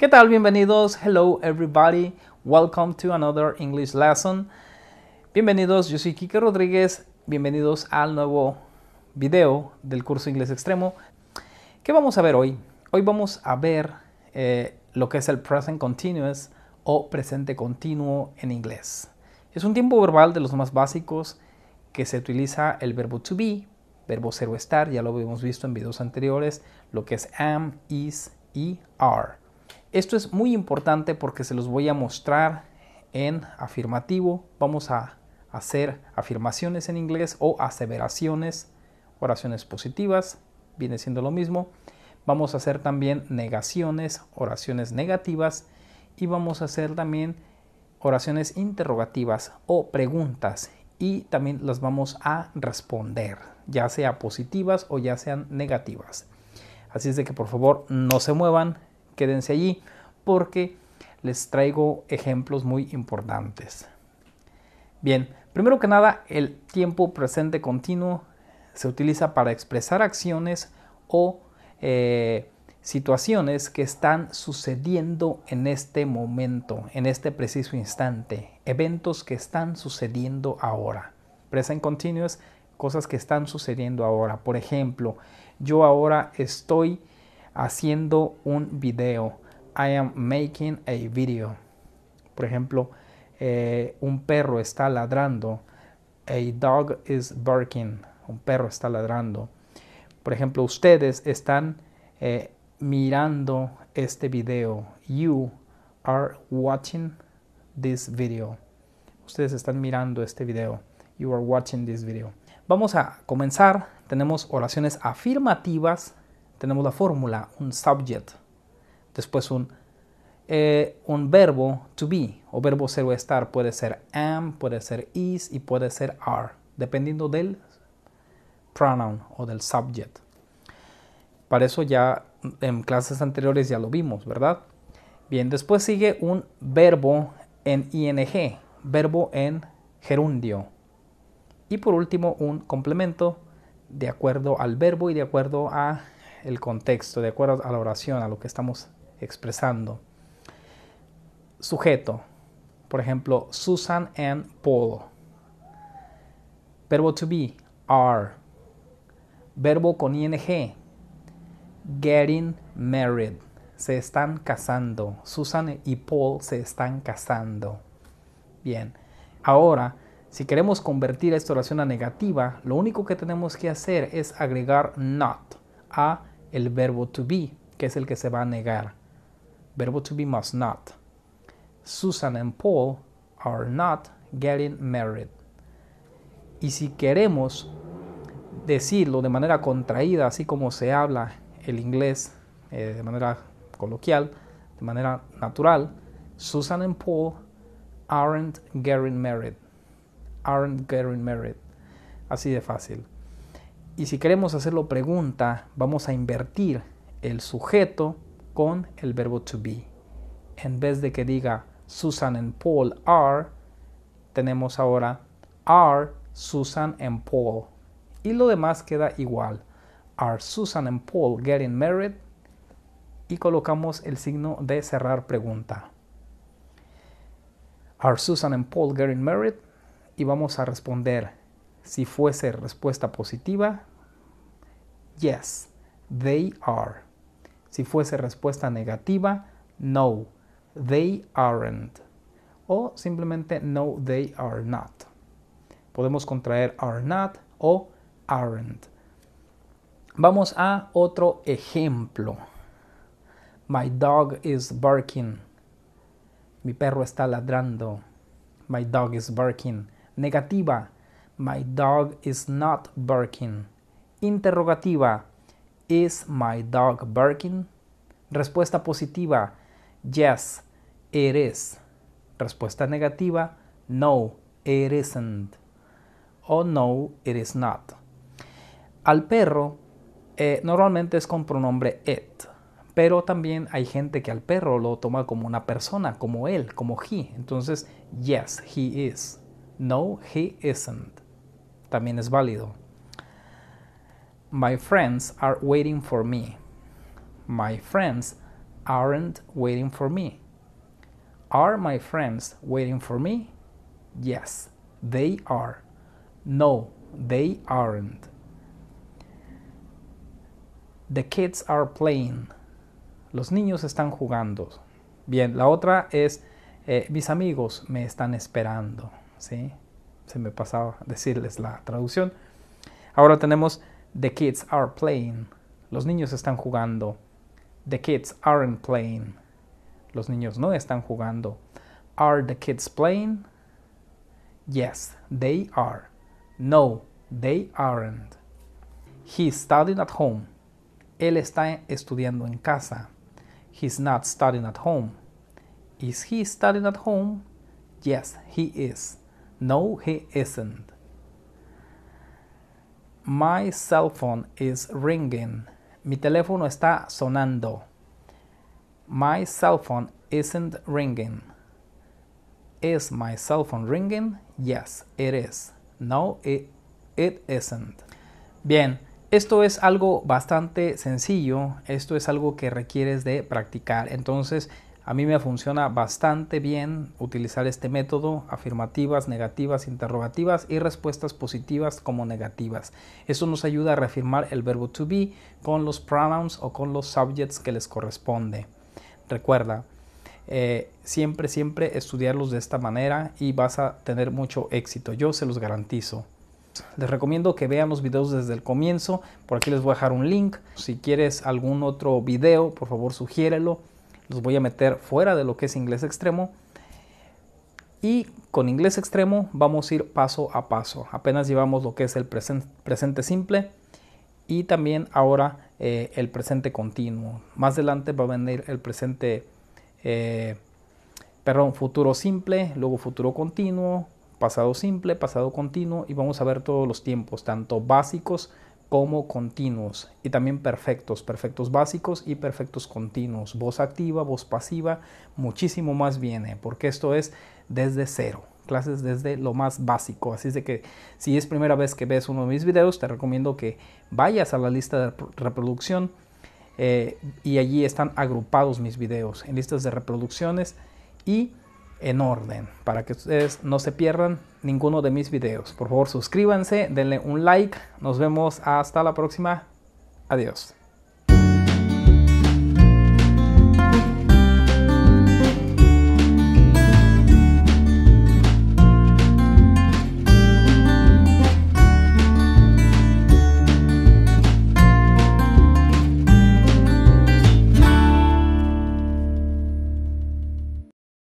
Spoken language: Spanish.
¿Qué tal? Bienvenidos. Hello everybody. Welcome to another English lesson. Bienvenidos, yo soy Kike Rodríguez. Bienvenidos al nuevo video del curso Inglés Extremo. ¿Qué vamos a ver hoy? Hoy vamos a ver eh, lo que es el present continuous o presente continuo en inglés. Es un tiempo verbal de los más básicos que se utiliza el verbo to be, verbo ser o estar, ya lo hemos visto en videos anteriores, lo que es am, is y are. Esto es muy importante porque se los voy a mostrar en afirmativo. Vamos a hacer afirmaciones en inglés o aseveraciones, oraciones positivas, viene siendo lo mismo. Vamos a hacer también negaciones, oraciones negativas y vamos a hacer también oraciones interrogativas o preguntas y también las vamos a responder, ya sea positivas o ya sean negativas. Así es de que por favor no se muevan, quédense allí porque les traigo ejemplos muy importantes. Bien, primero que nada, el tiempo presente continuo se utiliza para expresar acciones o eh, situaciones que están sucediendo en este momento, en este preciso instante, eventos que están sucediendo ahora. Present continuous, cosas que están sucediendo ahora. Por ejemplo, yo ahora estoy haciendo un video. I am making a video. Por ejemplo, eh, un perro está ladrando. A dog is barking. Un perro está ladrando. Por ejemplo, ustedes están eh, mirando este video. You are watching this video. Ustedes están mirando este video. You are watching this video. Vamos a comenzar. Tenemos oraciones afirmativas tenemos la fórmula, un subject, después un, eh, un verbo to be o verbo ser o estar. Puede ser am, puede ser is y puede ser are, dependiendo del pronoun o del subject. Para eso ya en clases anteriores ya lo vimos, ¿verdad? Bien, después sigue un verbo en ing, verbo en gerundio. Y por último, un complemento de acuerdo al verbo y de acuerdo a el contexto, de acuerdo a la oración, a lo que estamos expresando. Sujeto, por ejemplo, Susan and Paul. Verbo to be, are. Verbo con ing, getting married. Se están casando. Susan y Paul se están casando. Bien. Ahora, si queremos convertir esta oración a negativa, lo único que tenemos que hacer es agregar not a el verbo to be, que es el que se va a negar. Verbo to be must not. Susan and Paul are not getting married. Y si queremos decirlo de manera contraída, así como se habla el inglés eh, de manera coloquial, de manera natural, Susan and Paul aren't getting married. Aren't getting married. Así de fácil. Y si queremos hacerlo pregunta, vamos a invertir el sujeto con el verbo to be. En vez de que diga Susan and Paul are, tenemos ahora are Susan and Paul. Y lo demás queda igual. Are Susan and Paul getting married? Y colocamos el signo de cerrar pregunta. Are Susan and Paul getting married? Y vamos a responder. Si fuese respuesta positiva, yes, they are. Si fuese respuesta negativa, no, they aren't. O simplemente no, they are not. Podemos contraer are not o aren't. Vamos a otro ejemplo. My dog is barking. Mi perro está ladrando. My dog is barking. Negativa. My dog is not barking. Interrogativa. Is my dog barking? Respuesta positiva. Yes, it is. Respuesta negativa. No, it isn't. O no, it is not. Al perro eh, normalmente es con pronombre it. Pero también hay gente que al perro lo toma como una persona, como él, como he. Entonces, yes, he is. No, he isn't. También es válido. My friends are waiting for me. My friends aren't waiting for me. Are my friends waiting for me? Yes, they are. No, they aren't. The kids are playing. Los niños están jugando. Bien, la otra es eh, mis amigos me están esperando. ¿sí? Se me pasaba decirles la traducción. Ahora tenemos The kids are playing. Los niños están jugando. The kids aren't playing. Los niños no están jugando. Are the kids playing? Yes, they are. No, they aren't. He's studying at home. Él está estudiando en casa. He's not studying at home. Is he studying at home? Yes, he is. No, he isn't. My cell phone is ringing. Mi teléfono está sonando. My cell phone isn't ringing. Is my cellphone phone ringing? Yes, it is. No, it, isn't. Bien, esto es algo bastante sencillo. Esto es algo que requieres de practicar. Entonces, a mí me funciona bastante bien utilizar este método, afirmativas, negativas, interrogativas y respuestas positivas como negativas. Eso nos ayuda a reafirmar el verbo to be con los pronouns o con los subjects que les corresponde. Recuerda, eh, siempre, siempre estudiarlos de esta manera y vas a tener mucho éxito, yo se los garantizo. Les recomiendo que vean los videos desde el comienzo, por aquí les voy a dejar un link. Si quieres algún otro video, por favor sugiérelo los voy a meter fuera de lo que es inglés extremo. Y con inglés extremo vamos a ir paso a paso. Apenas llevamos lo que es el presente, simple y también ahora eh, el presente continuo. Más adelante va a venir el presente, eh, perdón, futuro simple, luego futuro continuo, pasado simple, pasado continuo y vamos a ver todos los tiempos, tanto básicos como continuos y también perfectos, perfectos básicos y perfectos continuos. Voz activa, voz pasiva, muchísimo más viene, porque esto es desde cero, clases desde lo más básico. Así es de que si es primera vez que ves uno de mis videos, te recomiendo que vayas a la lista de reproducción eh, y allí están agrupados mis videos en listas de reproducciones y en orden para que ustedes no se pierdan ninguno de mis videos. Por favor suscríbanse, denle un like, nos vemos hasta la próxima. Adiós.